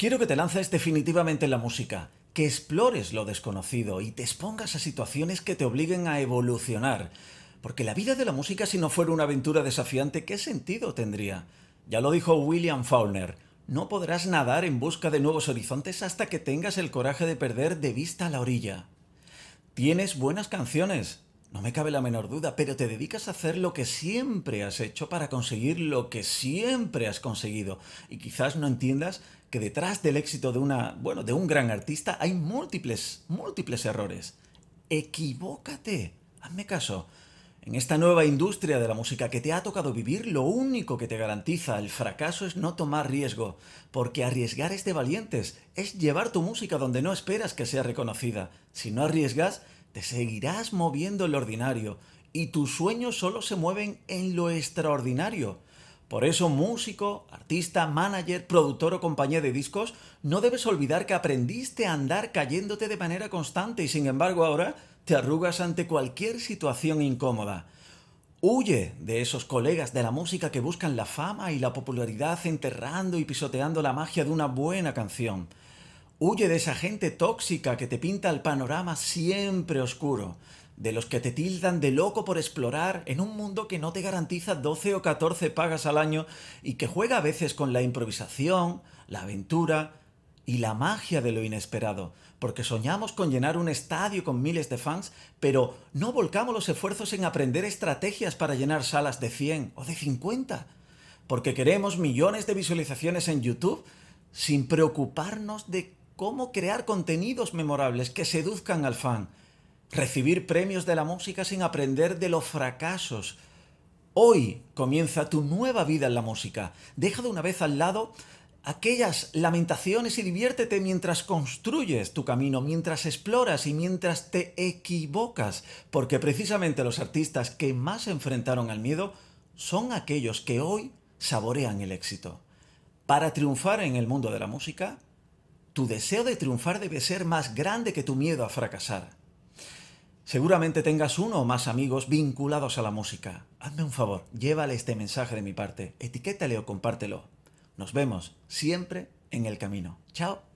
Quiero que te lances definitivamente en la música, que explores lo desconocido y te expongas a situaciones que te obliguen a evolucionar. Porque la vida de la música, si no fuera una aventura desafiante, ¿qué sentido tendría? Ya lo dijo William Faulner, no podrás nadar en busca de nuevos horizontes hasta que tengas el coraje de perder de vista la orilla. Tienes buenas canciones, no me cabe la menor duda, pero te dedicas a hacer lo que siempre has hecho para conseguir lo que siempre has conseguido. Y quizás no entiendas que detrás del éxito de una, bueno, de un gran artista hay múltiples, múltiples errores. Equivócate, hazme caso. En esta nueva industria de la música que te ha tocado vivir, lo único que te garantiza el fracaso es no tomar riesgo, porque arriesgar es de valientes, es llevar tu música donde no esperas que sea reconocida. Si no arriesgas, te seguirás moviendo en lo ordinario y tus sueños solo se mueven en lo extraordinario. Por eso, músico, artista, manager, productor o compañía de discos, no debes olvidar que aprendiste a andar cayéndote de manera constante y sin embargo ahora te arrugas ante cualquier situación incómoda. Huye de esos colegas de la música que buscan la fama y la popularidad enterrando y pisoteando la magia de una buena canción. Huye de esa gente tóxica que te pinta el panorama siempre oscuro, de los que te tildan de loco por explorar en un mundo que no te garantiza 12 o 14 pagas al año y que juega a veces con la improvisación, la aventura y la magia de lo inesperado, porque soñamos con llenar un estadio con miles de fans, pero no volcamos los esfuerzos en aprender estrategias para llenar salas de 100 o de 50, porque queremos millones de visualizaciones en YouTube sin preocuparnos de cómo crear contenidos memorables que seduzcan al fan, recibir premios de la música sin aprender de los fracasos. Hoy comienza tu nueva vida en la música. Deja de una vez al lado aquellas lamentaciones y diviértete mientras construyes tu camino, mientras exploras y mientras te equivocas, porque precisamente los artistas que más se enfrentaron al miedo son aquellos que hoy saborean el éxito. Para triunfar en el mundo de la música, tu deseo de triunfar debe ser más grande que tu miedo a fracasar. Seguramente tengas uno o más amigos vinculados a la música. Hazme un favor, llévale este mensaje de mi parte, etiquétale o compártelo. Nos vemos siempre en el camino. Chao.